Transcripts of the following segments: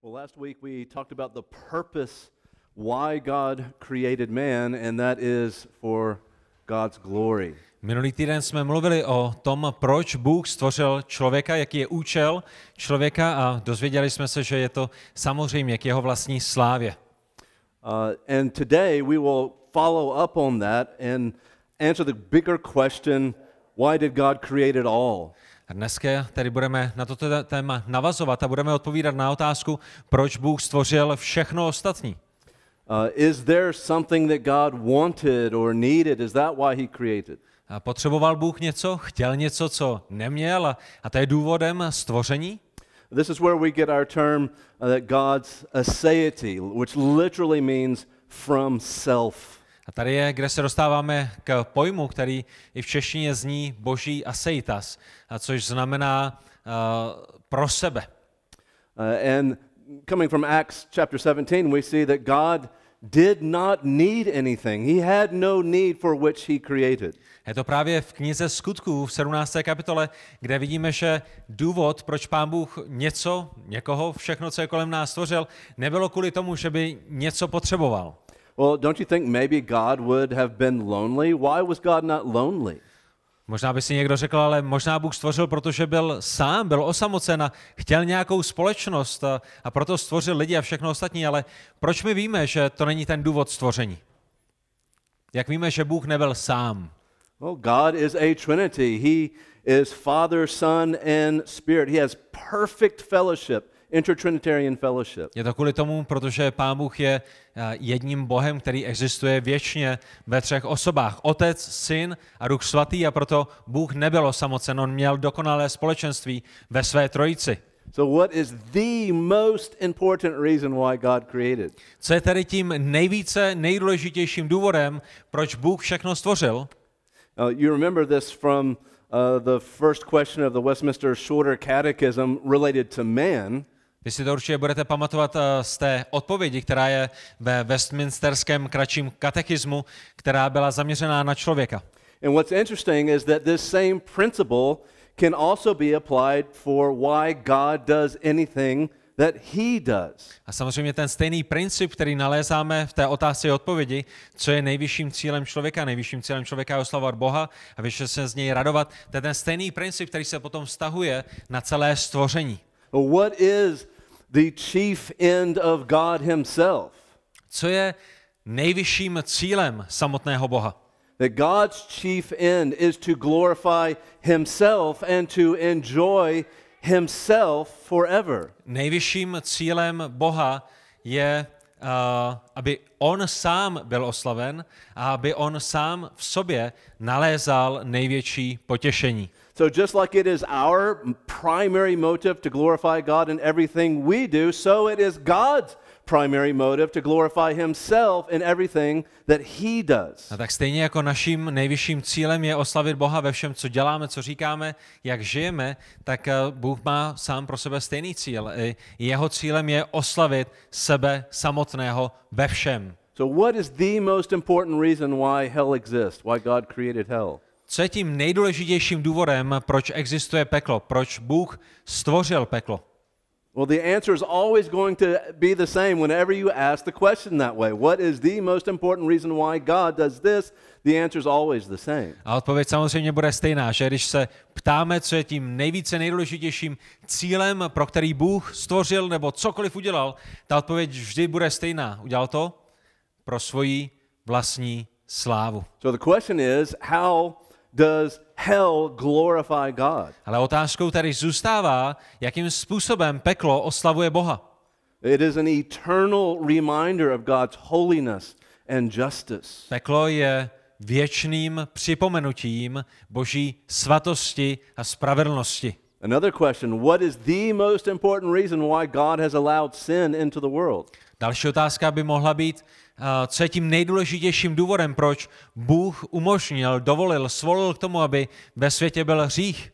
Well, last week we talked about the purpose why God created man and that is for God's glory. Minulý týden jsme mluvili o tom, proč Bůh stvořil člověka, jaký je účel člověka a dozvěděli jsme se, že je to samozřejmě k jeho vlastní slávě. Uh, and today we will follow up on that and answer the bigger question, why did God create it all? Dneska tedy budeme na toto téma navazovat a budeme odpovídat na otázku, proč Bůh stvořil všechno ostatní. Uh, potřeboval Bůh něco, chtěl něco, co neměl a, a to je důvodem stvoření? This is where we get our term uh, that God's aseity, which literally means from self. A tady je, kde se dostáváme k pojmu, který i v češtině zní boží aseitas, což znamená uh, pro sebe. Uh, and coming from Acts chapter 17, we see that God did not need anything. He had no need for which he created. Je to právě v knize Skutků v 17. kapitole, kde vidíme, že důvod, proč Pán Bůh něco, někoho, všechno, co je kolem nás stvořil, nebylo kvůli tomu, že by něco potřeboval. Well, don't you think maybe God would have been lonely? Why was God not lonely? Možná by si někdo řekl, ale možná Bůh stvořil, protože byl sám, byl osamocen a chtěl nějakou společnost a, a proto stvořil lidi a všechno ostatní, ale proč my víme, že to není ten důvod stvoření? Jak víme, že Bůh nebyl sám? Well, God is a trinity. He is Father, Son and Spirit. He has perfect fellowship intertrinitarian fellowship. Je to kvůli tomu, protože Pán Bůh je eh, jedním Bohem, který existuje věčně ve třech osobách. Otec, Syn a Duch Svatý a proto Bůh nebyl samocen, on měl dokonalé společenství ve své trojici. So what is the most important reason why God created? Co je tedy tím nejvíce nejdůležitějším důvodem, proč Bůh všechno stvořil? Uh, you remember this from uh, the first question of the Westminster Shorter Catechism related to man. Vy si to určitě budete pamatovat eh, z té odpovědi, která je ve Westminsterském kratším katechismu, která byla zaměřená na člověka. And what's interesting is that this same principle can also be applied for why God does anything that he does. A samozřejmě ten stejný princip, který nalézáme v té otázce odpovědi, co je nejvyšším cílem člověka, nejvyšším cílem člověka je oslavovat Boha a vyše se z něj radovat, to je ten stejný princip, který se potom vztahuje na celé stvoření what is the chief end of God himself? Co je nejvyšším cílem samotného Boha? That God's chief end is to glorify himself and to enjoy himself forever. Nejvyšším cílem Boha je uh, aby on sám byl oslaven a aby on sám v sobě nalézal největší potěšení. So, just like it is our primary motive to glorify God in everything we do, so it is God's primary motive to glorify himself in everything that he does. A tak stejně jako naším nejvyšším cílem je oslavit Boha ve všem, co děláme, co říkáme, jak žijeme, tak eh, Bůh má sám pro sebe stejný cíl. Jeho cílem je oslavit sebe samotného ve všem. So what is the most important reason why hell exists, why God created hell? Co je tím nejdůležitějším důvodem, proč existuje peklo, proč Bůh stvořil peklo? Well, the answer is always going to be the same whenever you ask the question that way. What is the most important reason why God does this? The answer is always the same. A odpověď samozřejmě bude stejná, že když se ptáme, co je tím nejvíce nejdůležitějším cílem, pro který Bůh stvořil nebo cokoliv udělal, ta odpověď vždy bude stejná. Udělal to pro svoji vlastní slávu. So the question is how does hell glorify God? Ale otázkou tady zůstává, jakým způsobem peklo oslavuje Boha. It is an eternal reminder of God's holiness and justice. Peklo je věčným připomenutím boží svatosti a spravedlnosti. Another question, what is the most important reason why God has allowed sin into the world? Další otázka by mohla být, eh, co je tím nejdůležitějším důvodem, proč Bůh umožnil, dovolil, svolil k tomu, aby ve světě byl hřích.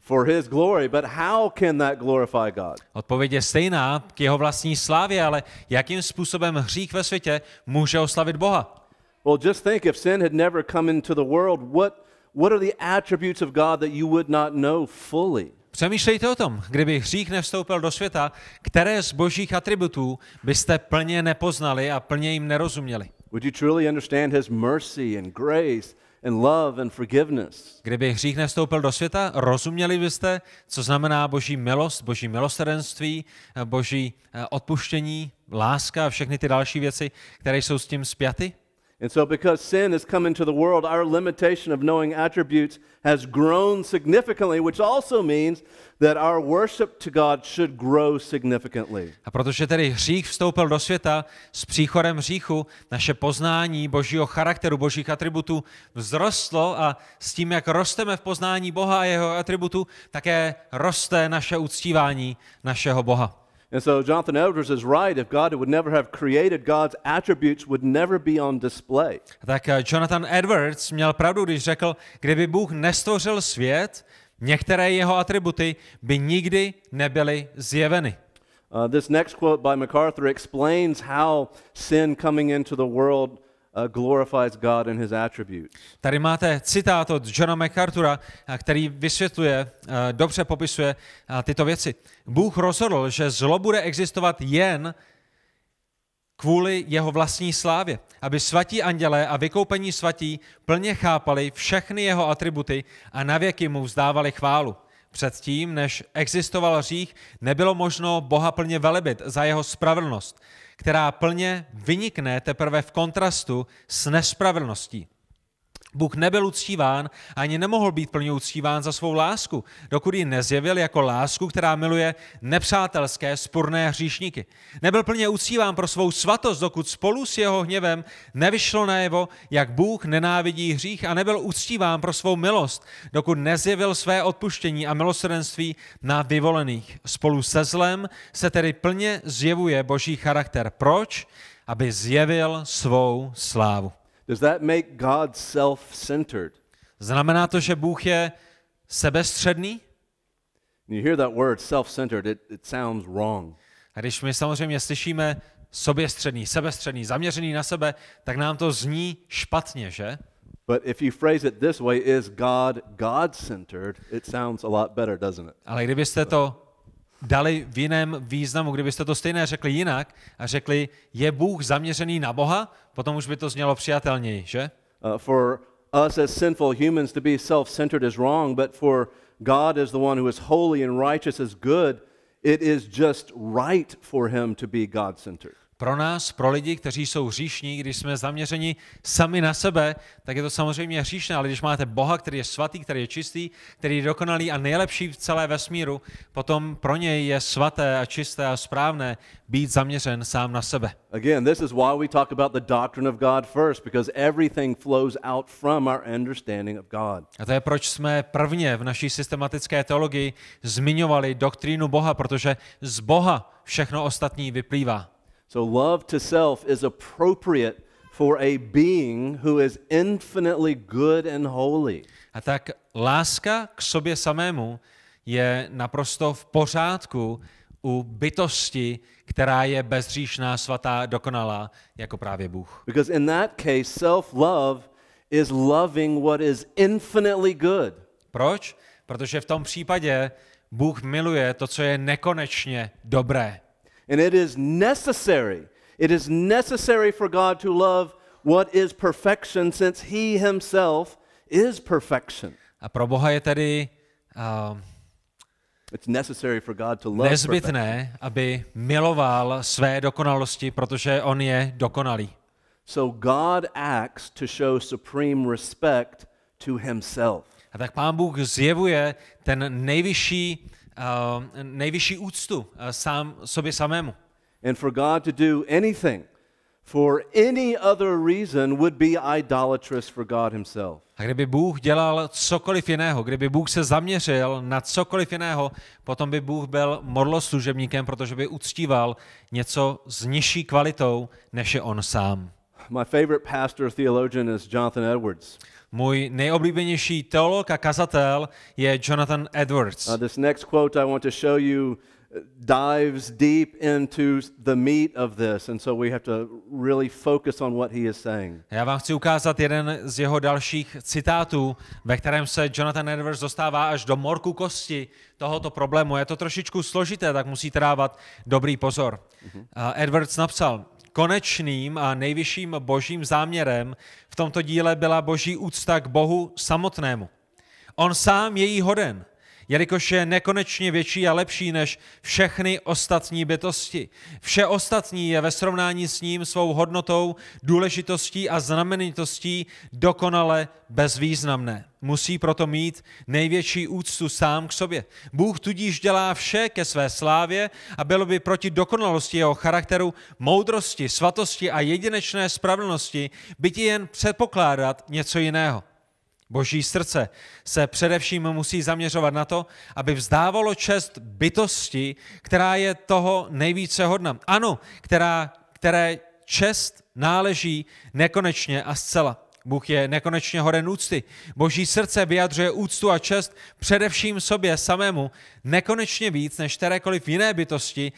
For his glory, but how can that glorify God? Odpověď je stejná k jeho vlastní slávě, ale jakým způsobem hřích ve světě může oslavit Boha? Well, just think if sin had never come into the world, what what are the attributes of God that you would not know fully? Přemýšlejte o tom, kdyby hřích nevstoupil do světa, které z božích atributů byste plně nepoznali a plně jim nerozuměli. Would you truly understand his mercy and grace and love and forgiveness? Kdyby hřích nevstoupil do světa, rozuměli byste, co znamená boží milost, boží milosrdenství, boží eh, odpuštění, láska a všechny ty další věci, které jsou s tím spjaty? And so, because sin has come into the world, our limitation of knowing attributes has grown significantly, which also means that our worship to God should grow significantly. A protože tedy hřích vstoupil do světa s příchodem hříchu, naše poznání božího charakteru, božích atributů vzrostlo a s tím, jak rosteme v poznání Boha a jeho atributů, také roste naše uctívání našeho Boha. And so Jonathan Edwards is right. If God would never have created, God's attributes would never be on display. Tak eh, Jonathan Edwards měl pravdu, když řekl, kdyby Bůh nestvořil svět, některé jeho atributy by nikdy nebyly zjeveny. Uh, this next quote by MacArthur explains how sin coming into the world Uh, glorifies God in his attributes. Tady máte citát od Johna MacArthura, uh, který vysvětluje, uh, dobře popisuje tyto věci. Bůh rozhodl, že zlo bude existovat jen kvůli jeho vlastní slávě, aby svatí andělé a vykoupení svatí plně chápali všechny jeho atributy a navěky mu vzdávali chválu. Předtím, než existoval řích, nebylo možno Boha plně velebit za jeho spravedlnost, která plně vynikne teprve v kontrastu s nespravedlností. Bůh nebyl uctíván ani nemohl být plně uctíván za svou lásku, dokud ji nezjevil jako lásku, která miluje nepřátelské, sporné hříšníky. Nebyl plně uctíván pro svou svatost, dokud spolu s jeho hněvem nevyšlo najevo, jak Bůh nenávidí hřích a nebyl uctíván pro svou milost, dokud nezjevil své odpuštění a milosrdenství na vyvolených. Spolu se zlem se tedy plně zjevuje boží charakter. Proč? Aby zjevil svou slávu. Does that make God self-centered? Znamená to, že Bůh je sebestředný? You hear that word self-centered, it, it sounds wrong. A když my samozřejmě slyšíme soběstředný, sebestředný, zaměřený na sebe, tak nám to zní špatně, že? But if you phrase it this way, is God God-centered, it sounds a lot better, doesn't it? Ale kdybyste to dali v jiném významu, kdybyste to stejné řekli jinak a řekli, je Bůh zaměřený na Boha, potom už by to znělo přijatelněji, že? Uh, for us as sinful humans to be self-centered is wrong, but for God as the one who is holy and righteous is good, it is just right for him to be God-centered pro nás, pro lidi, kteří jsou hříšní, když jsme zaměřeni sami na sebe, tak je to samozřejmě hříšné, ale když máte Boha, který je svatý, který je čistý, který je dokonalý a nejlepší v celé vesmíru, potom pro něj je svaté a čisté a správné být zaměřen sám na sebe. Again, this is why we talk about the doctrine of God first, because everything flows out from our understanding of God. A to je proč jsme prvně v naší systematické teologii zmiňovali doktrínu Boha, protože z Boha všechno ostatní vyplývá. So, love to self is appropriate for a being who is infinitely good and holy. A tak láska k sobě samému je naprosto v pořádku u bytosti, která je bezříšná, svatá, dokonalá, jako právě Bůh. Because in that case self-love is loving what is infinitely good. Proč? Protože v tom případě Bůh miluje to, co je nekonečně dobré. And it is necessary. It is necessary for God to love what is perfection since he himself is perfection. A pro Boha je tedy uh, It's necessary for God to love nezbytné, perfection. aby miloval své dokonalosti, protože on je dokonalý. So God acts to show supreme respect to himself. A tak Pán Bůh zjevuje ten nejvyšší Uh, nejvyšší úctu uh, sám sobě samému. And for God to do anything for any other reason would be idolatrous for God himself. A kdyby Bůh dělal cokoliv jiného, kdyby Bůh se zaměřil na cokoliv jiného, potom by Bůh byl modloslužebníkem, protože by uctíval něco s nižší kvalitou, než je on sám. My favorite pastor theologian is Jonathan Edwards. Můj nejoblíbenější teolog a kazatel je Jonathan Edwards. Uh, this next quote I want to show you uh, dives deep into the meat of this and so we have to really focus on what he is saying. Já vám chci ukázat jeden z jeho dalších citátů, ve kterém se Jonathan Edwards dostává až do morku kosti tohoto problému. Je to trošičku složité, tak musíte dávat dobrý pozor. Mhm. Uh, Edwards napsal: konečným a nejvyšším božím záměrem v tomto díle byla boží úcta k Bohu samotnému. On sám je jí hoden, jelikož je nekonečně větší a lepší než všechny ostatní bytosti. Vše ostatní je ve srovnání s ním svou hodnotou, důležitostí a znamenitostí dokonale bezvýznamné musí proto mít největší úctu sám k sobě. Bůh tudíž dělá vše ke své slávě a bylo by proti dokonalosti jeho charakteru, moudrosti, svatosti a jedinečné spravedlnosti byť jen předpokládat něco jiného. Boží srdce se především musí zaměřovat na to, aby vzdávalo čest bytosti, která je toho nejvíce hodna. Ano, která, které čest náleží nekonečně a zcela. Bůh je nekonečně horen úcty. Boží srdce vyjadřuje úctu a čest především sobě samému nekonečně víc než kterékoliv jiné bytosti.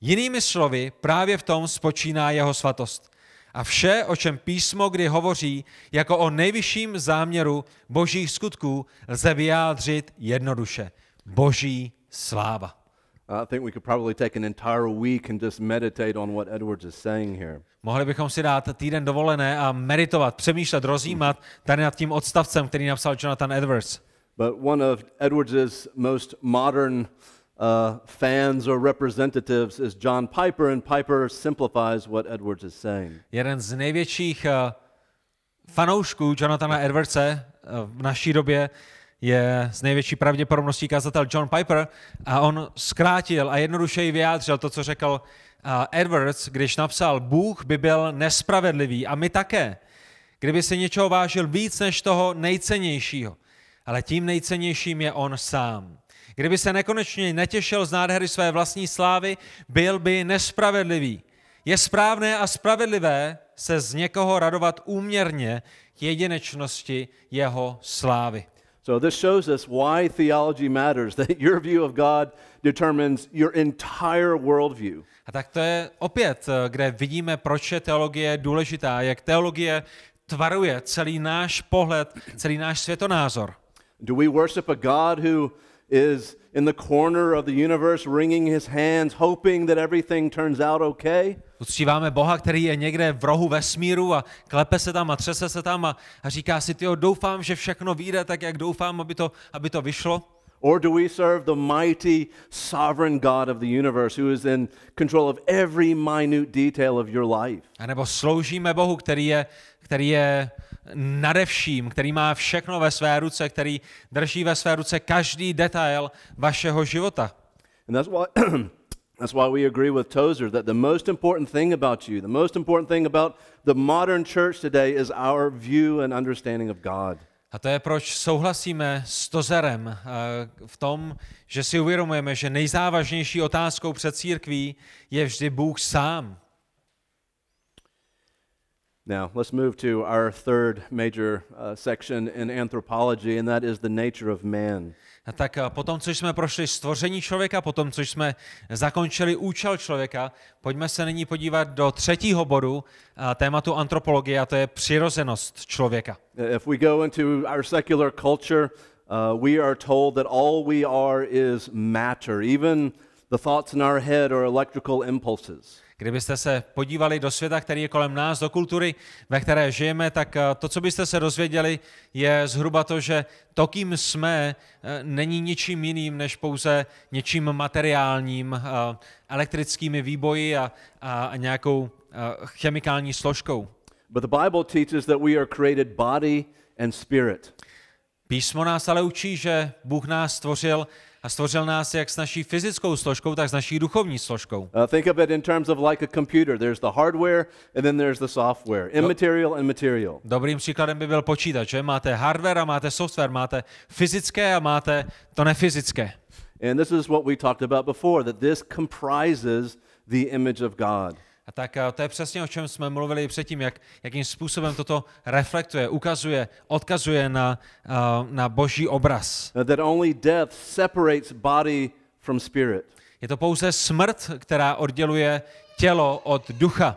Jinými slovy, právě v tom spočíná jeho svatost. A vše, o čem písmo kdy hovoří, jako o nejvyšším záměru božích skutků, lze vyjádřit jednoduše. Boží sláva. I think we could probably take an entire week and just meditate on what Edwards is saying here. Mohli bychom si dát týden dovolené a meditovat, přemýšlet, rozjímat tady nad tím odstavcem, který napsal Jonathan Edwards. But one of Edwards's most modern uh, fans or representatives is John Piper, and Piper simplifies what Edwards is saying. Jeden z největších uh, fanoušků Jonathana Edwardse uh, v naší době je z největší pravděpodobností kazatel John Piper a on zkrátil a jednodušeji vyjádřil to, co řekl eh, Edwards, když napsal, Bůh by byl nespravedlivý a my také, kdyby se něčeho vážil víc než toho nejcennějšího. Ale tím nejcennějším je on sám. Kdyby se nekonečně netěšil z nádhery své vlastní slávy, byl by nespravedlivý. Je správné a spravedlivé se z někoho radovat úměrně jedinečnosti jeho slávy. So this shows us why theology matters, that your view of God determines your entire worldview. A tak to je opět, eh, kde vidíme, proč je teologie důležitá, jak teologie tvaruje celý náš pohled, celý náš světonázor. Do we worship a God who is in the corner of the universe wringing his hands hoping that everything turns out okay? uctíváme Boha, který je někde v rohu vesmíru a klepe se tam a třese se tam a, a říká si, tyjo, doufám, že všechno vyjde tak, jak doufám, aby to, aby to vyšlo. Or do we serve the mighty sovereign God of the universe who is in control of every minute detail of your life? A nebo sloužíme Bohu, který je, který je nade vším, který má všechno ve své ruce, který drží ve své ruce každý detail vašeho života. And that's why That's why we agree with Tozer that the most important thing about you, the most important thing about the modern church today is our view and understanding of God. A to je, proč souhlasíme s Tozerem eh, v tom, že si uvědomujeme, že nejzávažnější otázkou před církví je vždy Bůh sám. Now, let's move to our third major uh, section in anthropology, and that is the nature of man. tak eh, po tom, co jsme prošli stvoření člověka, po tom, co jsme zakončili účel člověka, pojďme se nyní podívat do třetího bodu eh, tématu antropologie, a to je přirozenost člověka. Eh, if we go into our secular culture, uh, we are told that all we are is matter, even The thoughts in our head are electrical impulses. Kdybyste se podívali do světa, který je kolem nás, do kultury, ve které žijeme, tak eh, to, co byste se dozvěděli, je zhruba to, že to, kým jsme, eh, není ničím jiným než pouze něčím materiálním, eh, elektrickými výboji a, a, nějakou chemikální složkou. But the Bible teaches that we are created body and spirit. Písmo nás ale učí, že Bůh nás stvořil a stvořil nás jak s naší fyzickou složkou, tak s naší duchovní složkou. Uh, think of it in terms of like a computer. There's the hardware and then there's the software. No. Immaterial and material. Dobrým příkladem by byl počítač, že? Máte hardware a máte software, máte fyzické a máte to nefyzické. And this is what we talked about before, that this comprises the image of God tak eh, to je přesně o čem jsme mluvili předtím, jak, jakým způsobem toto reflektuje, ukazuje, odkazuje na, eh, na boží obraz. That only death separates body from spirit. Je to pouze smrt, která odděluje tělo od ducha.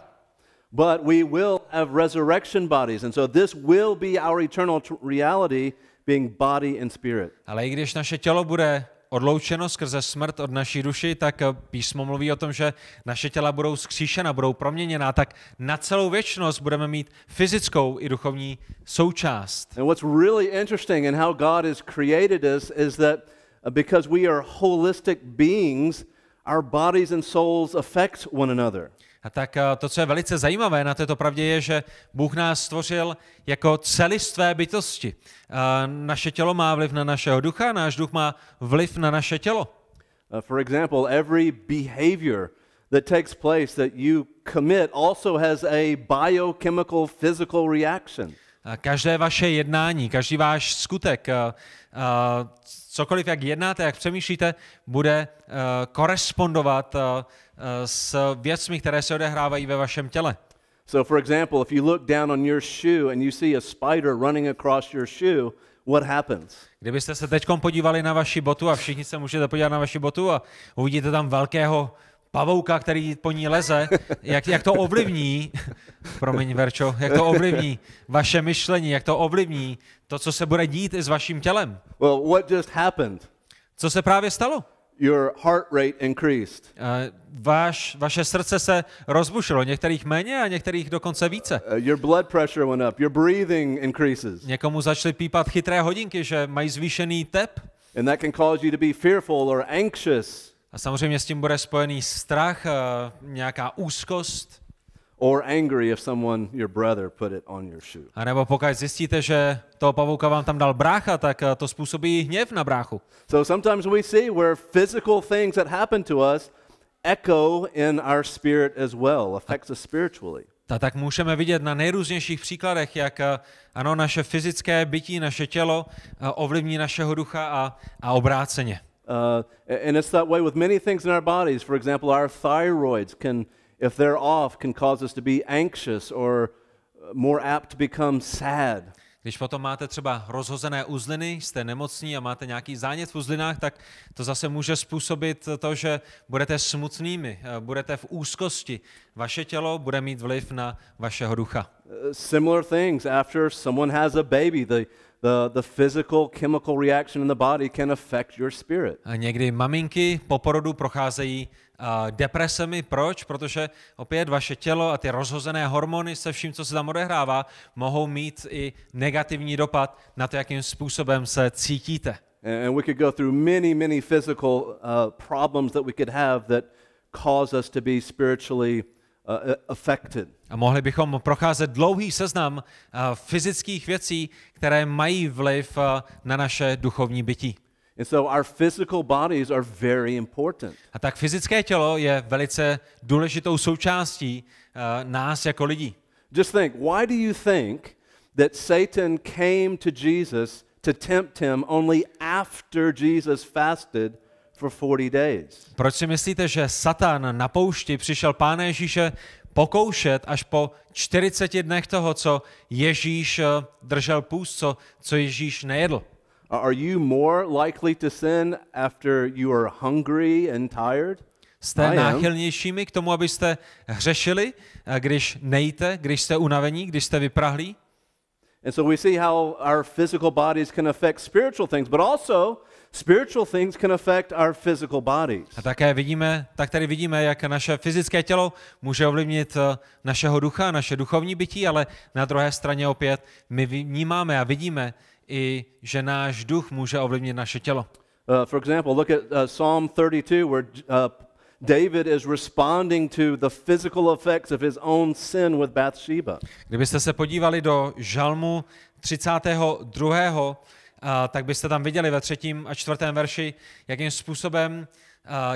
But we will have resurrection bodies, and so this will be our eternal reality, being body and spirit. Ale i když naše tělo bude odloučeno skrze smrt od naší duši, tak písmo mluví o tom, že naše těla budou zkříšena, budou proměněná, tak na celou věčnost budeme mít fyzickou i duchovní součást. And what's really interesting in how God has created us is that uh, because we are holistic beings, our bodies and souls affect one another. A tak eh, to, co je velice zajímavé na této pravdě, je, že Bůh nás stvořil jako celistvé bytosti. Eh, naše tělo má vliv na našeho ducha, náš duch má vliv na naše tělo. Uh, for example, every behavior that takes place that you commit also has a biochemical physical reaction. Eh, každé vaše jednání, každý váš skutek, cokoliv, jak jednáte, jak přemýšlíte, bude eh, korespondovat eh, eh, s věcmi, které se odehrávají ve vašem těle. So for example, if you look down on your shoe and you see a spider running across your shoe, what happens? Kdybyste se teď podívali na vaši botu a všichni se můžete podívat na vaši botu a uvidíte tam velkého pavouka, který po ní leze, jak, jak to ovlivní, promiň Verčo, jak to ovlivní vaše myšlení, jak to ovlivní to, co se bude dít i s vaším tělem. Well, what just happened? Co se právě stalo? Your heart rate increased. Eh, váš, vaše srdce se rozbušilo, některých méně a některých dokonce více. Eh, your blood pressure went up, your breathing increases. Někomu začaly pípat chytré hodinky, že mají zvýšený tep. And that can cause you to be fearful or anxious. A samozřejmě s tím bude spojený strach, eh, nějaká úzkost. Or angry if someone, your brother, put it on your shoe. A nebo pokud zjistíte, že toho pavouka vám tam dal brácha, tak eh, to způsobí hněv na bráchu. So sometimes we see where physical things that happen to us echo in our spirit as well, affects us spiritually. Ta tak můžeme vidět na nejrůznějších příkladech, jak eh, ano, naše fyzické bytí, naše tělo ovlivní našeho ducha a, a obráceně. Uh, and it's that way with many things in our bodies. For example, our thyroids can, if they're off, can cause us to be anxious or uh, more apt to become sad. Když potom máte třeba rozhozené uzliny, jste nemocní a máte nějaký zánět v uzlinách, tak to zase může způsobit to, že budete smutnými, eh, budete v úzkosti. Vaše tělo bude mít vliv na vašeho ducha. Uh, similar things after someone has a baby, the the, the physical chemical reaction in the body can affect your spirit. A někdy maminky po porodu procházejí uh, depresemi. Proč? Protože opět vaše tělo a ty rozhozené hormony se vším, co se tam odehrává, mohou mít i negativní dopad na to, jakým způsobem se cítíte. And we could go through many, many physical uh, problems that we could have that cause us to be spiritually uh, affected. A mohli bychom procházet dlouhý seznam eh, fyzických věcí, které mají vliv eh, na naše duchovní bytí. And so our physical bodies are very important. A tak fyzické tělo je velice důležitou součástí uh, nás jako lidí. Just think, why do you think that Satan came to Jesus to tempt him only after Jesus fasted for 40 days? Proč si myslíte, že Satan na poušti přišel Pána Ježíše pokoušet až po 40 dnech toho, co Ježíš eh, držel půst, co, co Ježíš nejedl. Are you more likely to sin after you are hungry and tired? Jste náchylnějšími k tomu, abyste hřešili, eh, když nejíte, když jste unavení, když jste vyprahlí? And so we see how our physical bodies can affect spiritual things, but also Spiritual things can affect our physical bodies. A také vidíme, tak tady vidíme, jak naše fyzické tělo může ovlivnit eh, našeho ducha, naše duchovní bytí, ale na druhé straně opět my vnímáme a vidíme i, že náš duch může ovlivnit naše tělo. Uh, for example, look at uh, Psalm 32 where uh, David is responding to the physical effects of his own sin with Bathsheba. Kdybyste se podívali do Žalmu 32 tak byste tam viděli ve třetím a čtvrtém verši, jakým způsobem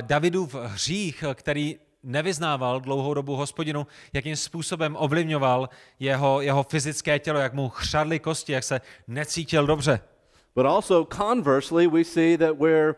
Davidův hřích, který nevyznával dlouhou dobu hospodinu, jakým způsobem ovlivňoval jeho, jeho fyzické tělo, jak mu chřadly kosti, jak se necítil dobře. But also conversely we see that where uh,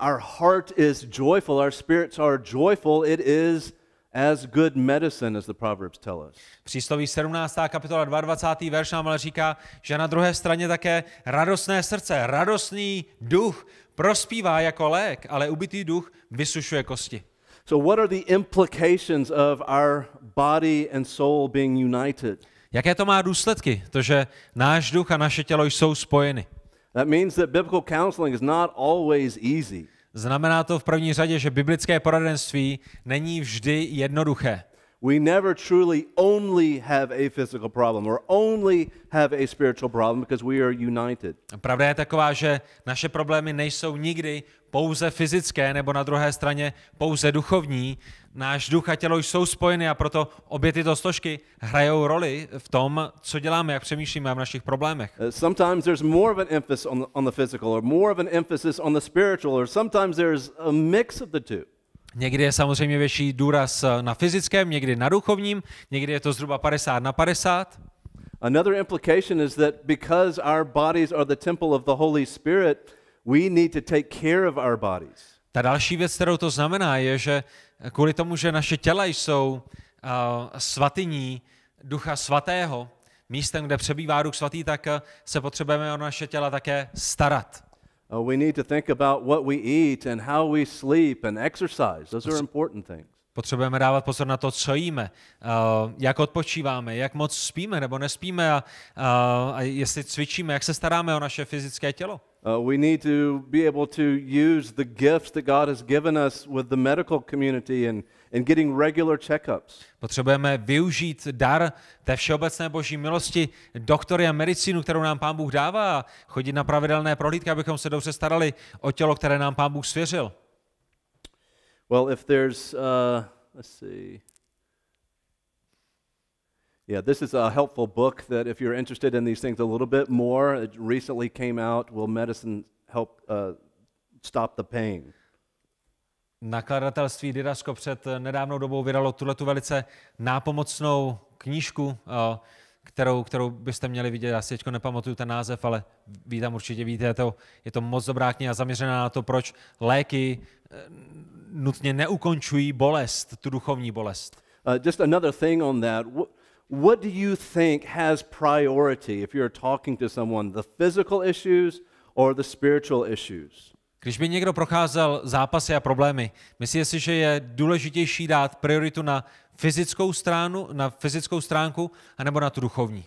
our heart is joyful, our spirits are joyful, it is as good medicine, as the Proverbs tell us. Přísloví 17. kapitola 22. verš nám ale říká, že na druhé straně také radostné srdce, radostný duch prospívá jako lék, ale ubitý duch vysušuje kosti. So what are the implications of our body and soul being united? Jaké to má důsledky, to, že náš duch a naše tělo jsou spojeny? That means that biblical counseling is not always easy. Znamená to v první řadě, že biblické poradenství není vždy jednoduché. We never truly only have a physical problem or only have a spiritual problem because we are united. Pravda je taková, že naše problémy nejsou nikdy pouze fyzické nebo na druhé straně pouze duchovní, náš duch a tělo jsou spojeny a proto obě tyto složky hrajou roli v tom, co děláme, jak přemýšlíme v našich problémech. Uh, sometimes there's more of an emphasis on the, on the physical or more of an emphasis on the spiritual or sometimes there's a mix of the two. Někdy je samozřejmě větší důraz uh, na fyzickém, někdy na duchovním, někdy je to zhruba 50 na 50. Another implication is that because our bodies are the temple of the Holy Spirit, we need to take care of our bodies. Ta další věc, kterou to znamená, je, že kvůli tomu, že naše těla jsou eh, svatyní Ducha Svatého, místem, kde přebývá Duch Svatý, tak eh, se potřebujeme o naše těla také starat. Uh, we need to think about what we eat and how we sleep and exercise. Those are important things. Potřebujeme dávat pozor na to, co jíme, eh, jak odpočíváme, jak moc spíme nebo nespíme a, a, eh, a jestli cvičíme, jak se staráme o naše fyzické tělo. Uh, we need to be able to use the gifts that God has given us with the medical community and, and getting regular checkups. Potřebujeme využít dar té všeobecné boží milosti doktory a medicínu, kterou nám Pán Bůh dává a chodit na pravidelné prohlídky, abychom se dobře starali o tělo, které nám Pán Bůh svěřil. Well, if there's, uh, let's see. Yeah, this is a helpful book that if you're interested in these things a little bit more, it recently came out Will Medicine Help uh, Stop the Pain? Nakladatelství Didasko před eh, nedávnou dobou vydalo tuhle tu velice nápomocnou knížku, eh, kterou, kterou byste měli vidět. Já si teď nepamatuju ten název, ale vy určitě víte, je to, je to moc dobrá kniha zaměřená na to, proč léky nutně neukončují bolest, tu duchovní bolest. Uh, just another thing on that. What, what do you think has priority if you're talking to someone? The physical issues or the spiritual issues? Když by někdo procházel zápasy a problémy, myslíte si, že je důležitější dát prioritu na fyzickou stranu, na fyzickou stránku, anebo na tu duchovní?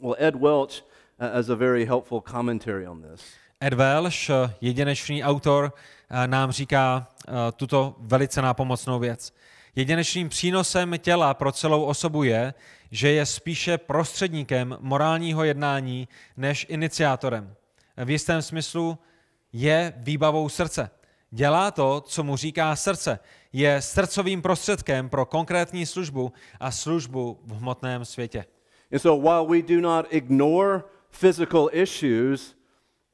Well, Ed Welch uh, has a very helpful commentary on this. Ed Welsh, jedinečný autor, eh, nám říká eh, tuto velice nápomocnou věc. Jedinečným přínosem těla pro celou osobu je, že je spíše prostředníkem morálního jednání než iniciátorem. V jistém smyslu je výbavou srdce. Dělá to, co mu říká srdce. Je srdcovým prostředkem pro konkrétní službu a službu v hmotném světě. And so while we do not ignore physical issues,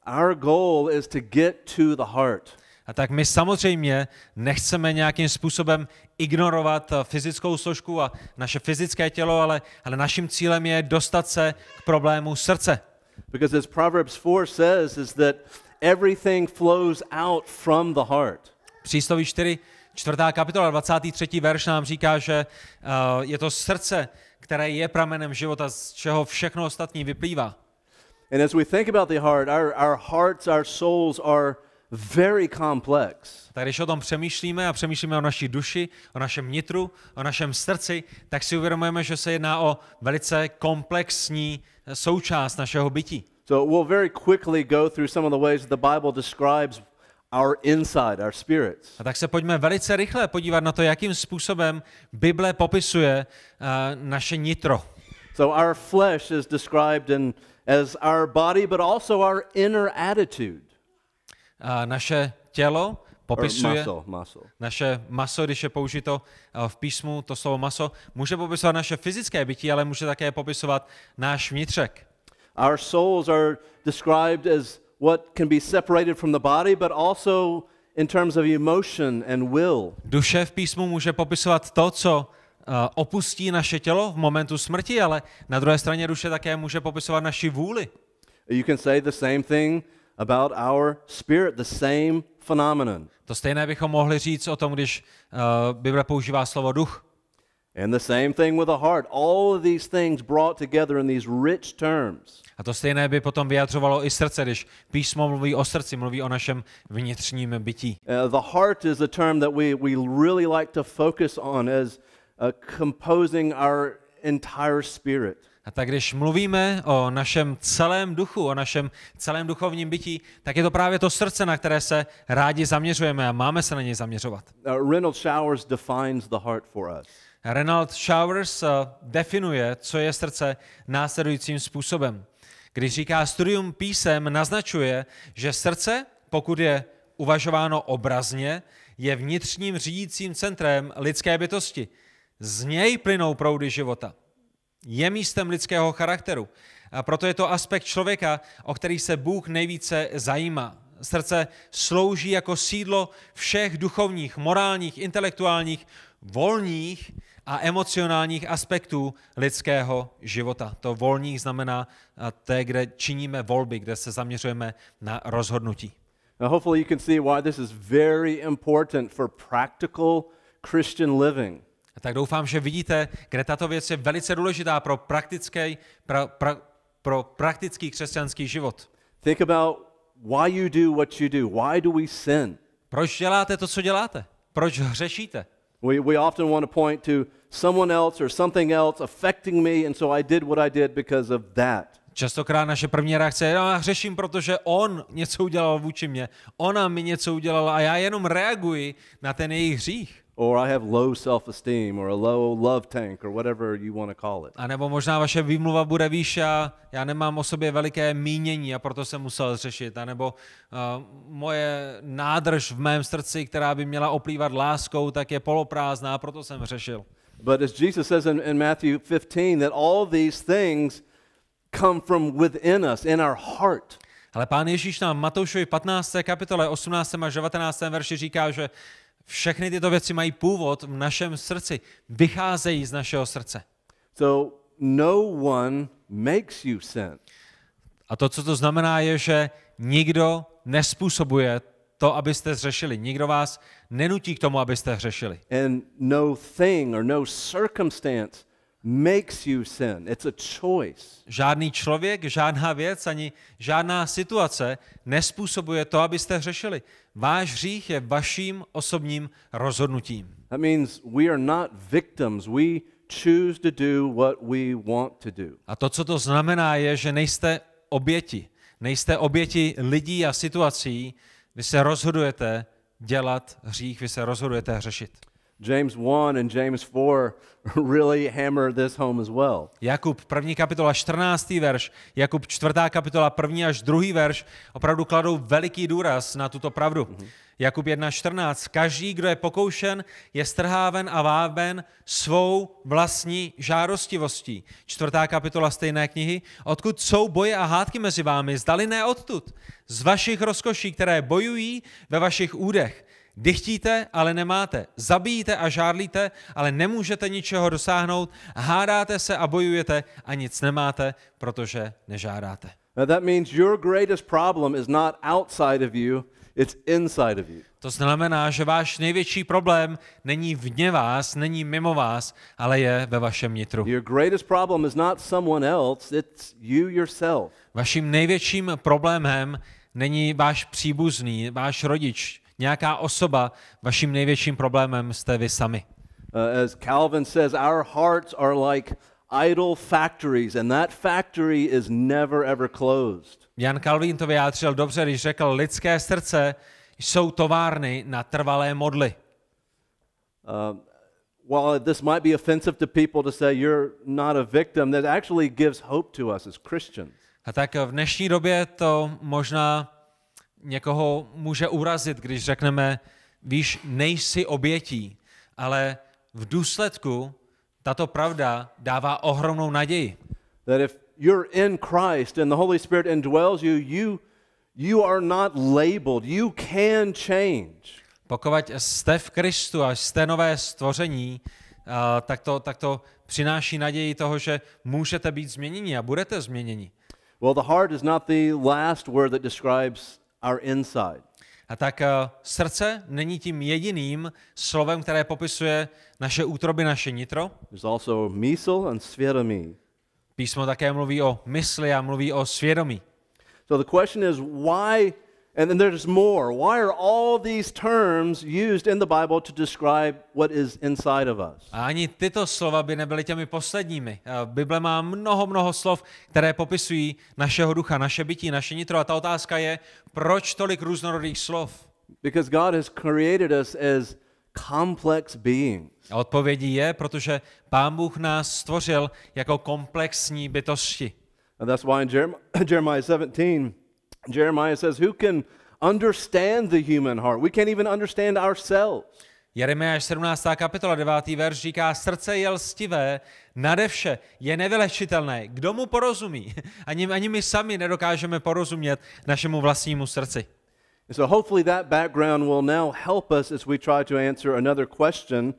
Our goal is to get to the heart. A tak my samozřejmě nechceme nějakým způsobem ignorovat eh, fyzickou složku a naše fyzické tělo, ale, ale naším cílem je dostat se k problému srdce. Because as Proverbs 4 says is that everything flows out from the heart. Přísloví 4, čtvrtá kapitola, 23. verš nám říká, že uh, je to srdce, které je pramenem života, z čeho všechno ostatní vyplývá. And as we think about the heart, our, our hearts, our souls are very complex. Tak když o tom přemýšlíme a přemýšlíme o naší duši, o našem nitru, o našem srdci, tak si uvědomujeme, že se jedná o velice komplexní eh, součást našeho bytí. So we'll very quickly go through some of the ways the Bible describes our inside, our spirits. A tak se pojďme velice rychle podívat na to, jakým způsobem Bible popisuje uh, naše nitro. So our flesh is described in as our body, but also our inner attitude. A naše tělo popisuje, maso, maso. naše maso, když je použito v písmu, to slovo maso, může popisovat naše fyzické bytí, ale může také popisovat náš vnitřek. Our souls are described as what can be separated from the body, but also in terms of emotion and will. Duše v písmu může popisovat to, co Eh, opustí naše tělo v momentu smrti, ale na druhé straně duše také může popisovat naši vůli. You can say the same thing about our spirit, the same phenomenon. To stejné bychom mohli říct o tom, když uh, Bible používá slovo duch. And the same thing with the heart. All of these things brought together in these rich terms. A to stejné by potom vyjadřovalo i srdce, když písmo mluví o srdci, mluví o našem vnitřním bytí. Uh, the heart is a term that we we really like to focus on as Uh, composing our entire spirit. A tak když mluvíme o našem celém duchu, o našem celém duchovním bytí, tak je to právě to srdce, na které se rádi zaměřujeme a máme se na něj zaměřovat. Uh, Reynold Showers Renald Showers uh, definuje, co je srdce, následujícím způsobem. Když říká studium písem, naznačuje, že srdce, pokud je uvažováno obrazně, je vnitřním řídícím centrem lidské bytosti – z něj plynou proudy života. Je místem lidského charakteru. A proto je to aspekt člověka, o který se Bůh nejvíce zajímá. Srdce slouží jako sídlo všech duchovních, morálních, intelektuálních, volních a emocionálních aspektů lidského života. To volních znamená té, kde činíme volby, kde se zaměřujeme na rozhodnutí. Now hopefully you can see why this is very important for practical Christian living tak doufám, že vidíte, kde tato věc je velice důležitá pro, praktický, pra, pra, pro praktický křesťanský život. Think about why you do what you do. Why do we sin? Proč děláte to, co děláte? Proč hřešíte? We, we often want to point to someone else or something else affecting me, and so I did what I did because of that. Častokrát naše první reakce je, no, já hřeším, protože on něco udělal vůči mě, ona mi něco udělala a já jenom reaguji na ten jejich hřích or I have low self-esteem or a low love tank or whatever you want to call it. A nebo možná vaše výmluva bude víš a já nemám o sobě veliké mínění a proto jsem musel řešit. A nebo uh, moje nádrž v mém srdci, která by měla oplývat láskou, tak je poloprázdná a proto jsem řešil. But as Jesus says in, in Matthew 15 that all these things come from within us, in our heart. Ale pán Ježíš nám Matoušovi 15. kapitole 18. až 19. verši říká, že všechny tyto věci mají původ v našem srdci, vycházejí z našeho srdce. So no one makes you sin. A to, co to znamená, je, že nikdo nespůsobuje to, abyste zřešili. Nikdo vás nenutí k tomu, abyste hřešili. And no thing or no circumstance makes you sin. It's a choice. Žádný člověk, žádná věc, ani žádná situace nespůsobuje to, abyste hřešili. Váš hřích je vaším osobním rozhodnutím. That means we are not victims. We choose to do what we want to do. A to, co to znamená, je, že nejste oběti. Nejste oběti lidí a situací. Vy se rozhodujete dělat hřích, vy se rozhodujete hřešit. James 1 and James 4 really hammer this home as well. Jakub 1. kapitola 14. verš, Jakub 4. kapitola 1. až 2. verš opravdu kladou veliký důraz na tuto pravdu. Mm-hmm. Jakub 1.14. Každý, kdo je pokoušen, je strháven a váben svou vlastní žárostivostí. Čtvrtá kapitola stejné knihy. Odkud jsou boje a hádky mezi vámi? Zdali ne odtud. Z vašich rozkoší, které bojují ve vašich údech. Dychtíte, ale nemáte. Zabijíte a žárlíte, ale nemůžete ničeho dosáhnout. Hádáte se a bojujete a nic nemáte, protože nežádáte. that means your greatest problem is not outside of you, it's inside of you. To znamená, že váš největší problém není vně vás, není mimo vás, ale je ve vašem nitru. Your greatest problem is not someone else, it's you yourself. Vaším největším problémem není váš příbuzný, váš rodič, nějaká osoba, vaším největším problémem jste vy sami. Uh, as Calvin says, our hearts are like idle factories and that factory is never ever closed. Jan Calvin to vyjádřil dobře, když řekl, lidské srdce jsou továrny na trvalé modly. Uh, while this might be offensive to people to say you're not a victim, that actually gives hope to us as Christians. A tak v dnešní době to možná někoho může urazit, když řekneme, víš, nejsi obětí, ale v důsledku tato pravda dává ohromnou naději. That if you're in Christ and the Holy Spirit indwells you, you, you are not labeled. You can change. Pokud jste v Kristu a jste nové stvoření, eh, tak, to, tak to přináší naději toho, že můžete být změněni a budete změněni. Well, the heart is not the last word that describes our inside. A tak uh, srdce není tím jediným slovem, které popisuje naše útroby, naše nitro. also mysl and svědomí. Písmo také mluví o mysli a mluví o svědomí. So the question is why And then there's more. Why are all these terms used in the Bible to describe what is inside of us? A ani tyto slova by nebyly těmi posledními. Bible má mnoho, mnoho slov, které popisují našeho ducha, naše bytí, naše nitro. A ta otázka je, proč tolik různorodých slov? Because God has created us as complex beings. A odpovědí je, protože Pán Bůh nás stvořil jako komplexní bytosti. And that's why in Jeremiah 17 Jeremiah says, Who can understand the human heart? We can't even understand ourselves. Jeremiáš 17. kapitola 9. verš říká, srdce je lstivé, nade vše, je nevylečitelné. Kdo mu porozumí? Ani, ani my sami nedokážeme porozumět našemu vlastnímu srdci. So hopefully that background will now help us as we try to answer another question.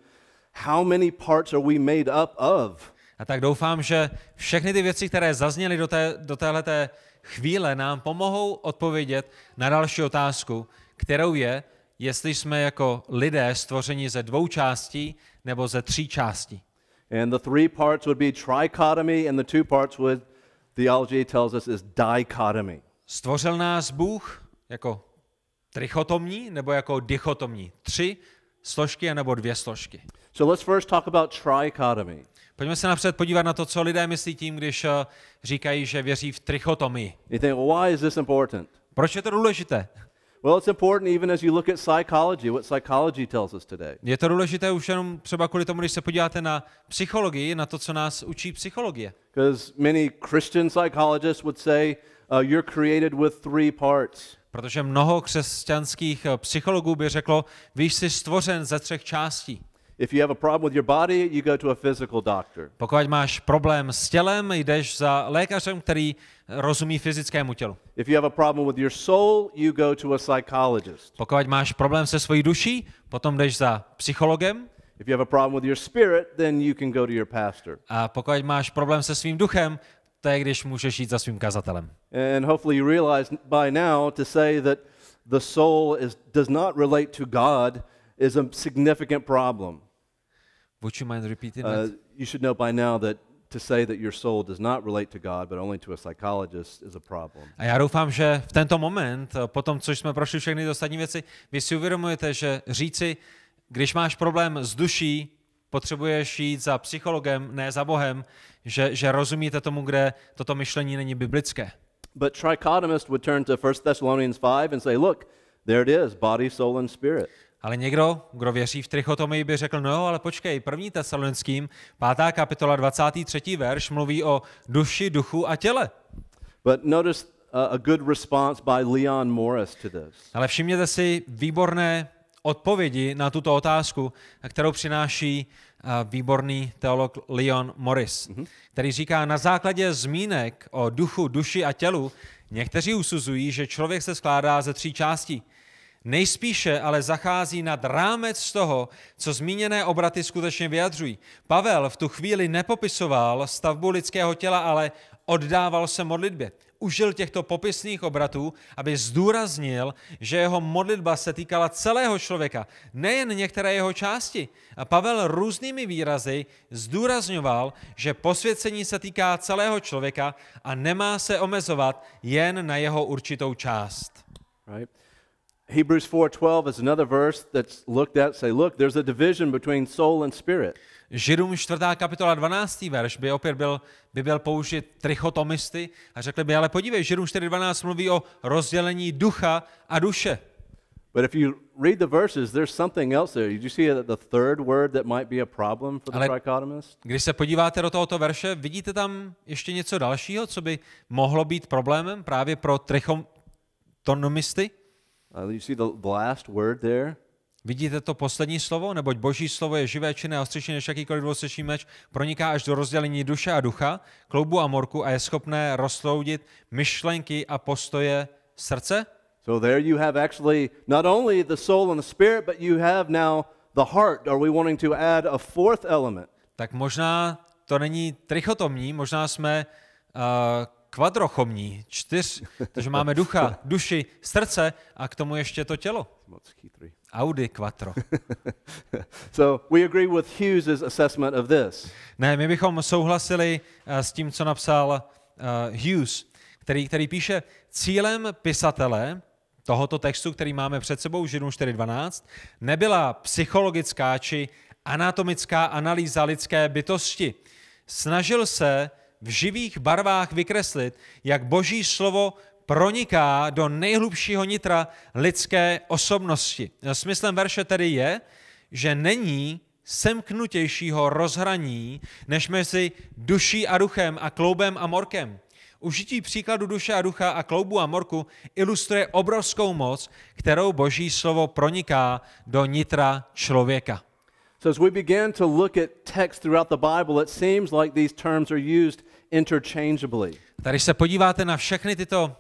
How many parts are we made up of? A tak doufám, že všechny ty věci, které zazněly do, té, do téhleté chvíle nám pomohou odpovědět na další otázku, kterou je, jestli jsme jako lidé stvořeni ze dvou částí nebo ze tří částí. And the three parts would be trichotomy and the two parts would theology tells us is dichotomy. Stvořil nás Bůh jako trichotomní nebo jako dichotomní? Tři složky nebo dvě složky. So let's first talk about trichotomy. Pojďme se napřed podívat na to, co lidé myslí tím, když eh, říkají, že věří v trichotomy. Think, well, why is this important? Proč je to důležité? Well, it's important even as you look at psychology, what psychology tells us today. Je to důležité už jenom třeba kvůli tomu, když se podíváte na psychologii, na to, co nás učí psychologie. Because many Christian psychologists would say uh, you're created with three parts. Protože mnoho křesťanských eh, psychologů by řeklo, vy jsi stvořen ze třech částí. If you have a problem with your body, you go to a physical doctor. Pokud máš problém s tělem, jdeš za lékařem, který rozumí fyzickému tělu. If you have a problem with your soul, you go to a psychologist. Pokud máš problém se svojí duší, potom jdeš za psychologem. If you have a problem with your spirit, then you can go to your pastor. A pokud máš problém se svým duchem, to je, když můžeš jít za svým kazatelem. And hopefully you realize by now to say that the soul is, does not relate to God is a significant problem. Would you mind repeating uh, that? You should know by now that to say that your soul does not relate to God, but only to a psychologist is a problem. A já doufám, že v tento moment, eh, po tom, co jsme prošli všechny ty ostatní věci, vy si uvědomujete, že říci, když máš problém s duší, potřebuješ jít za psychologem, ne za Bohem, že, že rozumíte tomu, kde toto myšlení není biblické. But trichotomist would turn to 1 Thessalonians 5 and say, look, there it is, body, soul and spirit. Ale někdo, kdo věří v trichotomii, by řekl, no ale počkej, první tesalonickým, pátá kapitola, 23. verš, mluví o duši, duchu a těle. But notice a good response by Leon Morris to this. Ale všimněte si výborné odpovědi na tuto otázku, kterou přináší výborný teolog Leon Morris, mm-hmm. který říká, na základě zmínek o duchu, duši a tělu, někteří usuzují, že člověk se skládá ze tří částí – Nejspíše ale zachází nad rámec toho, co zmíněné obraty skutečně vyjadřují. Pavel v tu chvíli nepopisoval stavbu lidského těla, ale oddával se modlitbě. Užil těchto popisných obratů, aby zdůraznil, že jeho modlitba se týkala celého člověka, nejen některé jeho části. A Pavel různými výrazy zdůrazňoval, že posvěcení se týká celého člověka a nemá se omezovat jen na jeho určitou část. Right. Hebrews 4:12 is another verse that's looked at. Say, look, there's a division between soul and spirit. Židům 4. kapitola 12. verš by opět byl, by byl použit trichotomisty a řekli by, ale podívej, Židům 4.12 mluví o rozdělení ducha a duše. Ale Když se podíváte do tohoto verše, vidíte tam ještě něco dalšího, co by mohlo být problémem právě pro trichotomisty? Uh, you see the, last word there? Vidíte to poslední slovo, neboť boží slovo je živé, činné a než jakýkoliv dvousečný meč, proniká až do rozdělení duše a ducha, kloubu a morku a je schopné rozsoudit myšlenky a postoje srdce. So there you have actually not only the soul and the spirit, but you have now the heart. Are we wanting to add a fourth element? Tak možná to není trichotomní, možná jsme uh, kvadrochomní, čtyř, takže máme ducha, duši, srdce a k tomu ještě to tělo. Audi quattro. so we agree with Hughes's assessment of this. Ne, my bychom souhlasili eh, s tím, co napsal eh, Hughes, který, který píše, cílem pisatele tohoto textu, který máme před sebou, Židům 4.12, nebyla psychologická či anatomická analýza lidské bytosti. Snažil se v živých barvách vykreslit, jak boží slovo proniká do nejhlubšího nitra lidské osobnosti. Smyslem verše tedy je, že není semknutějšího rozhraní než mezi duší a duchem a kloubem a morkem. Užití příkladu duše a ducha a kloubu a morku ilustruje obrovskou moc, kterou Boží slovo proniká do nitra člověka. So as we begin to look at text throughout the Bible, it seems like these terms are used interchangeably. Tady se podíváte na všechny tyto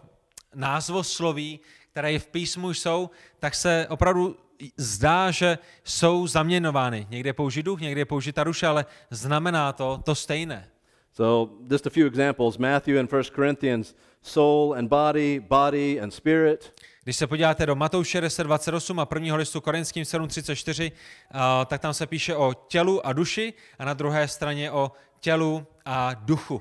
názvosloví, které v písmu jsou, tak se opravdu zdá, že jsou zaměnovány. Někde použít duch, někde je použita ruše, ale znamená to to stejné. So just a few examples, Matthew and 1 Corinthians, soul and body, body and spirit. Když se podíváte do Matouše 10.28 a 1. listu Korinským 7.34, uh, tak tam se píše o tělu a duši a na druhé straně o tělu a duchu.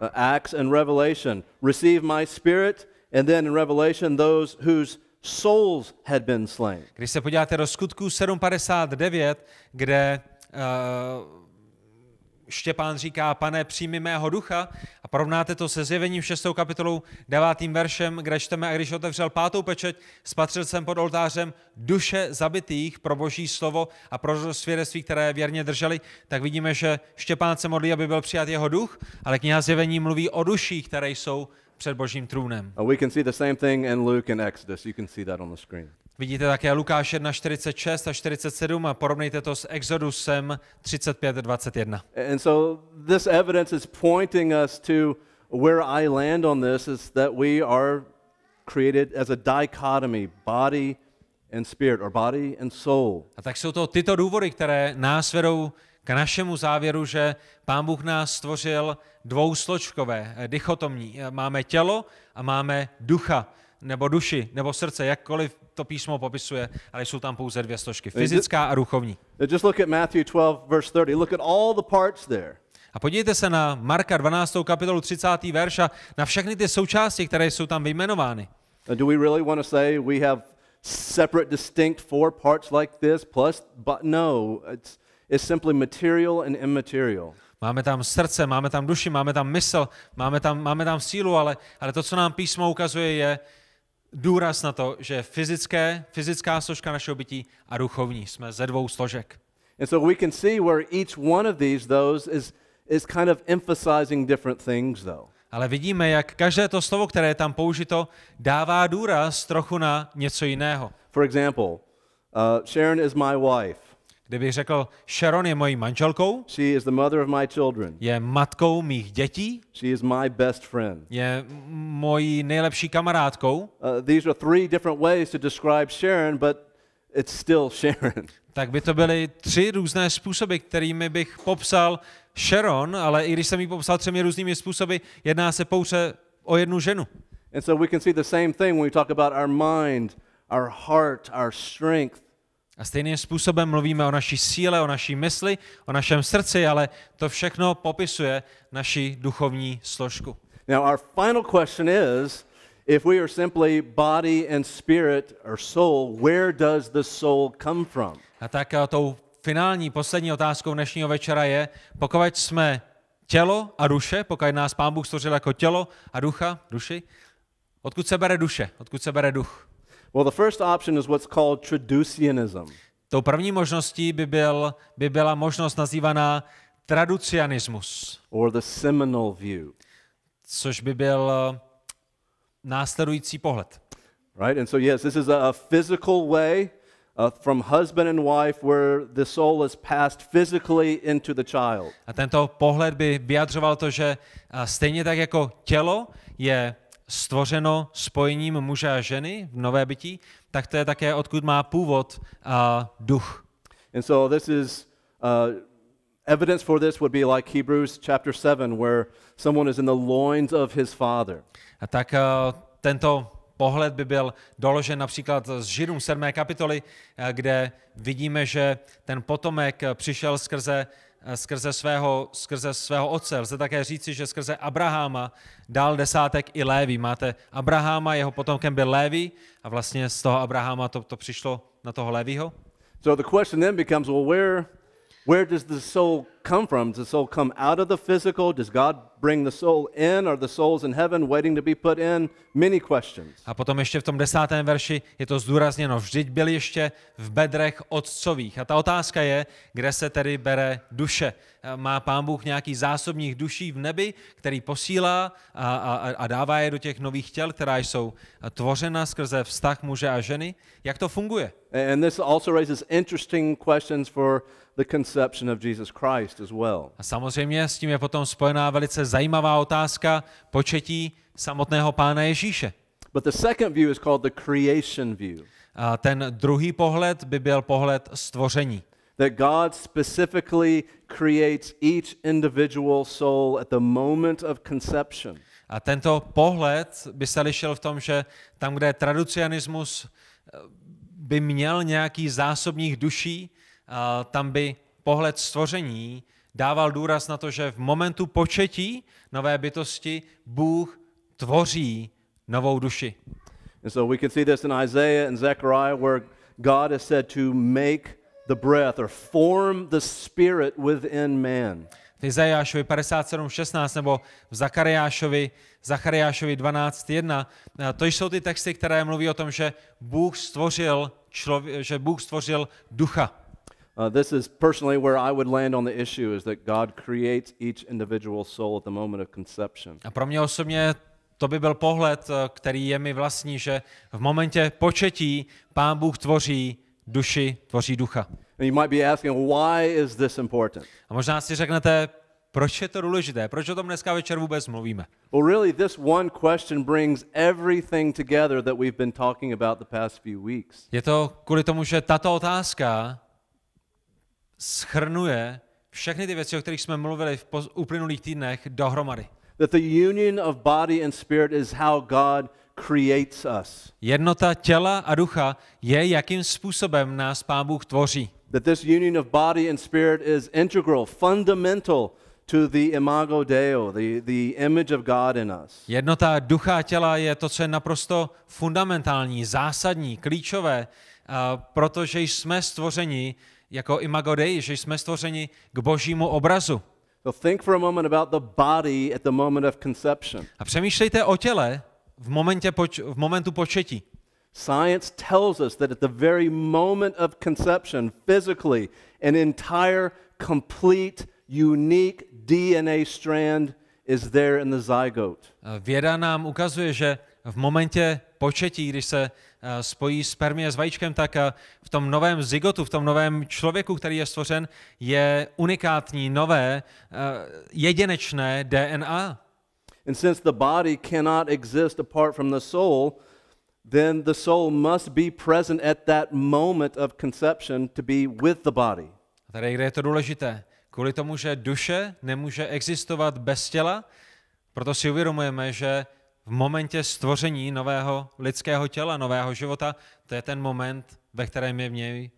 Uh, Acts and Revelation. Receive my spirit, and then in Revelation, those whose souls had been slain. Když se podíváte do skutků 7.59, kde uh, Štěpán říká, pane, přijmi mého ducha a porovnáte to se zjevením 6. kapitolou 9. veršem, kde čteme, a když otevřel pátou pečeť, spatřil jsem pod oltářem duše zabitých pro boží slovo a pro svědectví, které věrně drželi, tak vidíme, že Štěpán se modlí, aby byl přijat jeho duch, ale kniha zjevení mluví o duších, které jsou před božím trůnem. Uh, Vidíte také Lukáš 1, 46 a 47 a porovnejte to s Exodusem 35, 21. And so this evidence is pointing us to where I land on this is that we are created as a dichotomy, body and spirit, or body and soul. A tak jsou to tyto důvody, které nás vedou k našemu závěru, že Pán Bůh nás stvořil dvousločkové, eh, dichotomní. Eh, máme tělo a máme ducha, nebo duši, nebo srdce, jakkoliv to písmo popisuje, ale jsou tam pouze dvě složky, fyzická a duchovní. Just look at Matthew 12 verse 30. Look at all the parts there. A podívejte se na Marka 12. kapitolu 30. verša, na všechny ty součásti, které jsou tam vyjmenovány. Do we really want to say we have separate distinct four parts like this plus but no, it's it's simply material and immaterial. Máme tam srdce, máme tam duši, máme tam mysl, máme tam, máme tam sílu, ale, ale to, co nám písmo ukazuje, je, důraz na to, že fyzické, fyzická složka našeho bytí a duchovní jsme ze dvou složek. And so we can see where each one of these those is is kind of emphasizing different things though. Ale vidíme, jak každé to slovo, které je tam použito, dává důraz trochu na něco jiného. For example, uh, Sharon is my wife. Kdybych řekl, Sharon je mojí manželkou. She is the mother of my children. Je matkou mých dětí. She is my best friend. Je mojí nejlepší kamarádkou. Uh, these are three different ways to describe Sharon, but it's still Sharon. Tak by to byly tři různé způsoby, kterými bych popsal Sharon, ale i když jsem ji popsal třemi různými způsoby, jedná se pouze o jednu ženu. And so we can see the same thing when we talk about our mind, our heart, our strength, a stejným způsobem mluvíme o naší síle, o naší mysli, o našem srdci, ale to všechno popisuje naši duchovní složku. Now our final question is, if we are simply body and spirit or soul, where does the soul come from? A tak eh, tou finální, poslední otázkou dnešního večera je, pokud jsme tělo a duše, pokud nás Pán Bůh stvořil jako tělo a ducha, duši, odkud se bere duše, odkud se bere duch? Well, the first option is what's called traducianism. Tou první možností by, byl, by byla možnost nazývaná traducianismus. Or the seminal view. Což by byl eh, následující pohled. Right? And so yes, this is a a physical way Uh, from husband and wife where the soul is passed physically into the child. A tento pohled by vyjadřoval to, že eh, stejně tak jako tělo je stvořeno spojením muže a ženy v nové bytí, tak to je také odkud má původ uh, duch. And so this is uh, evidence for this would be like Hebrews chapter 7 where someone is in the loins of his father. A tak uh, tento pohled by byl doložen například z Židům 7. kapitoly, uh, kde vidíme, že ten potomek uh, přišel skrze Eh, skrze svého, skrze svého otce. Lze také říci, že skrze Abraháma dal desátek i Lévy. Máte Abraháma, jeho potomkem byl Lévy a vlastně z toho Abraháma to, to přišlo na toho Lévyho. So the question then becomes, well, where Where does the soul come from? Does the soul come out of the physical? Does God bring the soul in? Are the souls in heaven waiting to be put in? Many questions. A potom ještě v tom desátém verši je to zdůrazněno. Vždyť byl ještě v bedrech otcových. A ta otázka je, kde se tedy bere duše? Má pán Bůh nějaký zásobních duší v nebi, který posílá a, a, a dává je do těch nových těl, která jsou tvořena skrze vztah muže a ženy? Jak to funguje? And this also raises interesting questions for the conception of Jesus Christ as well. A samozřejmě s tím je potom spojená velice zajímavá otázka početí samotného Pána Ježíše. But the second view is called the creation view. A ten druhý pohled by byl pohled stvoření. That God specifically creates each individual soul at the moment of conception. A tento pohled by se lišil v tom, že tam, kde tradicionismus eh, by měl nějaký zásobník duší, tam by pohled stvoření dával důraz na to, že v momentu početí nové bytosti Bůh tvoří novou duši. And so we can see this in Isaiah and Zechariah where God has said to make the breath or form the spirit within man. V Izajášovi 57.16 nebo v Zakariášovi, Zachariášovi 12.1. To jsou ty texty, které mluví o tom, že Bůh stvořil, člově- že Bůh stvořil ducha. Uh, this is personally where I would land on the issue is that God creates each individual soul at the moment of conception. A pro mě osobně to by byl pohled, eh, který je mi vlastní, že v momentě početí Pán Bůh tvoří duši, tvoří ducha. And you might be asking, why is this important? A možná si řeknete, proč je to důležité? Proč o tom dneska večer vůbec mluvíme? Well, really, this one question brings everything together that we've been talking about the past few weeks. Je to kvůli tomu, že tato otázka schrnuje všechny ty věci, o kterých jsme mluvili v uplynulých týdnech, dohromady. That the union of body and spirit is how God creates us. Jednota těla a ducha je, jakým způsobem nás Pán Bůh tvoří. That this union of body and spirit is integral, fundamental to the imago Deo, the, the image of God in us. Jednota ducha a těla je to, co je naprosto fundamentální, zásadní, klíčové, uh, protože jsme stvořeni jako imago Dei, že jsme stvořeni k božímu obrazu. a A přemýšlejte o těle v, momentě poč- v momentu početí. Science tells us that at the very moment of conception, physically, an entire, complete, unique DNA strand is there in the zygote. Věda nám ukazuje, že v momentě početí, když se Eh, spojí spermie s vajíčkem, tak eh, v tom novém zigotu, v tom novém člověku, který je stvořen, je unikátní, nové, eh, jedinečné DNA. And since the body cannot exist apart from the soul, then the soul must be present at that moment of conception to be with the body. A tady je to důležité? Kvůli tomu, že duše nemůže existovat bez těla, proto si uvědomujeme, že v momentě stvoření nového lidského těla, nového života, to je ten moment, ve kterém je v něj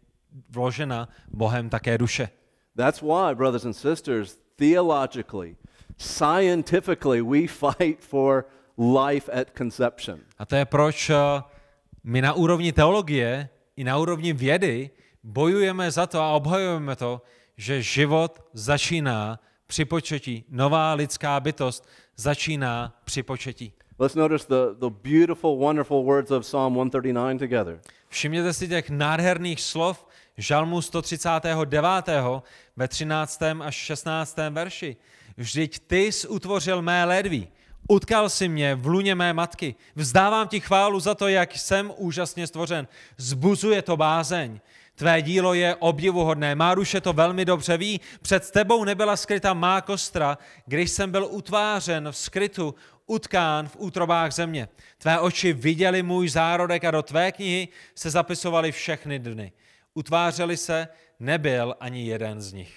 vložena Bohem také duše. That's why, brothers and sisters, theologically, scientifically, we fight for life at conception. A to je proč eh, my na úrovni teologie i na úrovni vědy bojujeme za to a obhajujeme to, že život začíná při početí. Nová lidská bytost začíná při početí. Let's notice the, the beautiful, wonderful words of Psalm 139 together. Všimněte si těch nádherných slov Žalmu 139. ve 13. až 16. verši. Vždyť ty jsi utvořil mé ledví, utkal si mě v luně mé matky. Vzdávám ti chválu za to, jak jsem úžasně stvořen. Zbuzuje to bázeň. Tvé dílo je obdivuhodné, má duše to velmi dobře ví. Před tebou nebyla skryta má kostra, když jsem byl utvářen v skrytu, utkán v útrobách země. Tvé oči viděli můj zárodek a do tvé knihy se zapisovaly všechny dny. Utvářeli se, nebyl ani jeden z nich.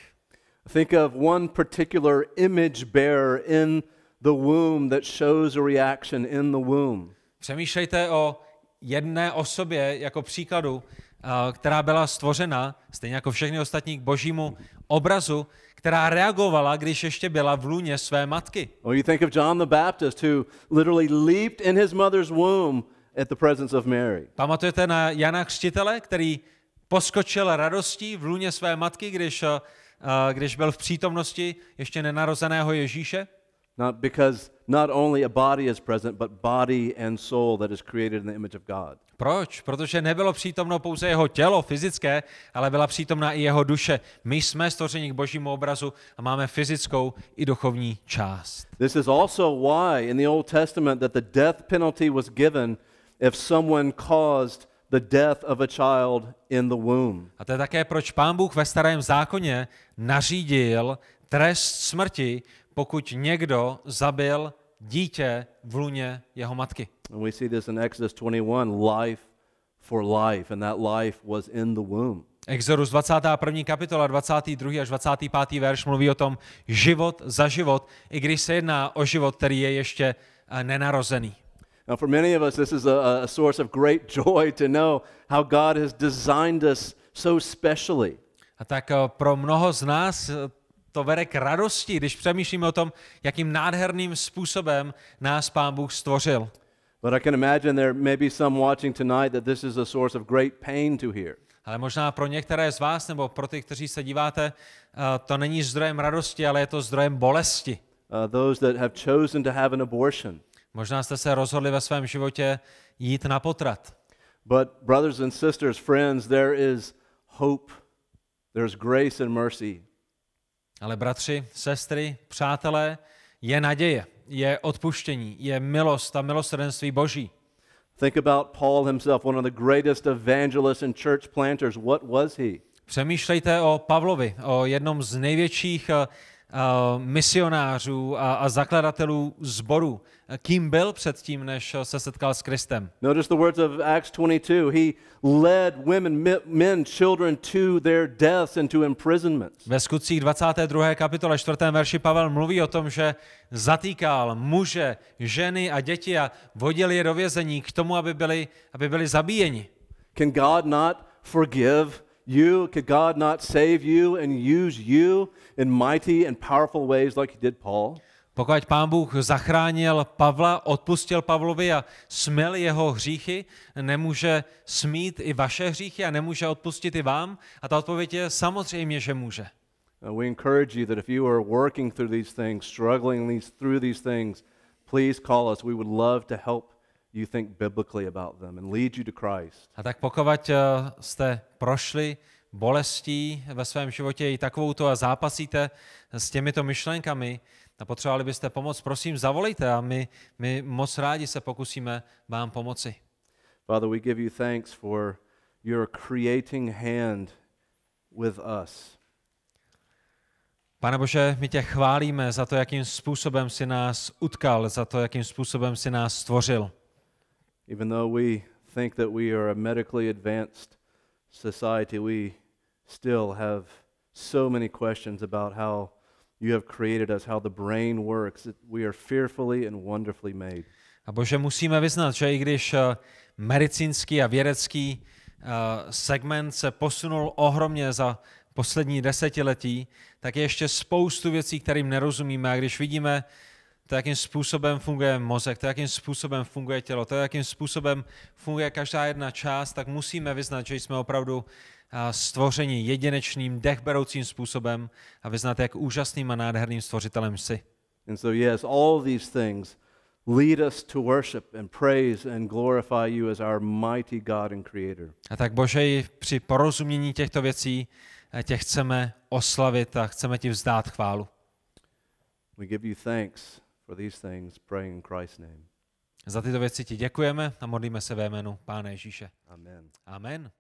Think of one particular image bearer in the womb that shows a reaction in the womb. Přemýšlejte o jedné osobě jako příkladu, eh, která byla stvořena, stejně jako všechny ostatní k božímu obrazu, která reagovala, když ještě byla v lůně své matky. Well, you think of John the Baptist who literally leaped in his mother's womb at the presence of Mary. Pamatujete na Jana Křtitele, který poskočil radostí v lůně své matky, když, uh, když byl v přítomnosti ještě nenarozeného Ježíše? Not because not only a body is present, but body and soul that is created in the image of God. Proč? Protože nebylo přítomno pouze jeho tělo fyzické, ale byla přítomna i jeho duše. My jsme stvořeni k božímu obrazu a máme fyzickou i duchovní část. This is also why in the Old Testament that the death penalty was given if someone caused the death of a child in the womb. A to je také proč Pán Bůh ve starém zákoně nařídil trest smrti, pokud někdo zabil dítě v luně jeho matky. And we see this in Exodus 21, life for life, and that life was in the womb. Exodus 21. kapitola, 22. až 25. verš mluví o tom život za život, i když se jedná o život, který je ještě eh, nenarozený. Now for many of us this is a, a source of great joy to know how God has designed us so specially. A tak eh, pro mnoho z nás eh, to vede k radosti, když přemýšlíme o tom, jakým nádherným způsobem nás Pán Bůh stvořil. Ale možná pro některé z vás, nebo pro ty, kteří se díváte, uh, to není zdrojem radosti, ale je to zdrojem bolesti. Uh, those that have chosen to have an abortion. Možná jste se rozhodli ve svém životě jít na potrat. But brothers and sisters, friends, there is hope. There's grace and mercy ale bratři, sestry, přátelé, je naděje, je odpuštění, je milost a milosrdenství Boží. Think about Paul himself, one of the greatest evangelists and church planters. What was he? Přemýšlejte o Pavlovi, o jednom z největších eh, Eh, misionářů a, a zakladatelů zboru. Kým byl předtím, než se setkal s Kristem? Notice the words of Acts 22. He led women, men, children to their deaths and to imprisonment. Ve skutcích 22. kapitole 4. verši Pavel mluví o tom, že zatýkal muže, ženy a děti a vodil je do vězení k tomu, aby byli, aby byli zabíjeni. Can God not forgive you? Could God not save you and use you in mighty and powerful ways like he did Paul? Pokud pán Bůh zachránil Pavla, odpustil Pavlovi a směl jeho hříchy, nemůže smít i vaše hříchy a nemůže odpustit i vám? A ta odpověď je samozřejmě, že může. Uh, we encourage you that if you are working through these things, struggling through these things, please call us. We would love to help you think biblically about them and lead you to Christ. A tak pokovat, eh, jste prošli bolestí ve svém životě i takovouto a zápasíte s těmito myšlenkami a potřebovali byste pomoc, prosím, zavolejte a my, my moc rádi se pokusíme vám pomoci. Father, we give you thanks for your creating hand with us. Pane Bože, my tě chválíme za to, jakým způsobem si nás utkal, za to, jakým způsobem si nás stvořil. Even though we think that we are a medically advanced society, we still have so many questions about how you have created us, how the brain works. We are fearfully and wonderfully made. A bože, musíme vyznat, že i když eh, medicínský a vědecký eh, segment se posunul ohromně za poslední desetiletí, tak je ještě spoustu věcí, kterým nerozumíme. A když vidíme to, jakým způsobem funguje mozek, to, jakým způsobem funguje tělo, to, jakým způsobem funguje každá jedna část, tak musíme vyznat, že jsme opravdu stvoření jedinečným, dechberoucím způsobem a vyznat, jak úžasným a nádherným stvořitelem jsi. And so yes, all these things lead us to worship and praise and glorify you as our mighty God and creator. A tak Bože, při porozumění těchto věcí tě chceme oslavit a chceme ti vzdát chválu. We give you thanks For these things, praying in Christ's name. Za tyto věci ti děkujeme a modlíme se ve jménu Pána Ježíše. Amen. Amen.